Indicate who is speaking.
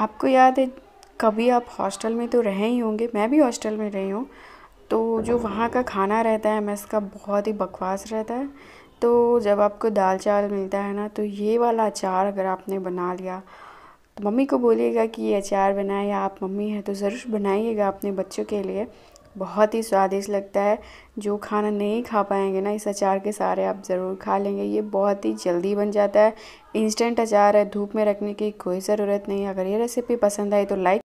Speaker 1: आपको याद है कभी आप हॉस्टल में तो रहे ही होंगे मैं भी हॉस्टल में रही हूँ तो जो वहाँ का खाना रहता है मैं इसका बहुत ही बकवास रहता है तो जब आपको दाल चावल मिलता है ना तो ये वाला अचार अगर आपने बना लिया तो मम्मी को बोलिएगा कि ये अचार बनाए या आप मम्मी हैं तो ज़रूर बनाइएगा अपने बच्चों के लिए बहुत ही स्वादिष्ट लगता है जो खाना नहीं खा पाएंगे ना इस अचार के सारे आप ज़रूर खा लेंगे ये बहुत ही जल्दी बन जाता है इंस्टेंट अचार है धूप में रखने की कोई ज़रूरत नहीं अगर ये रेसिपी पसंद आई तो लाइक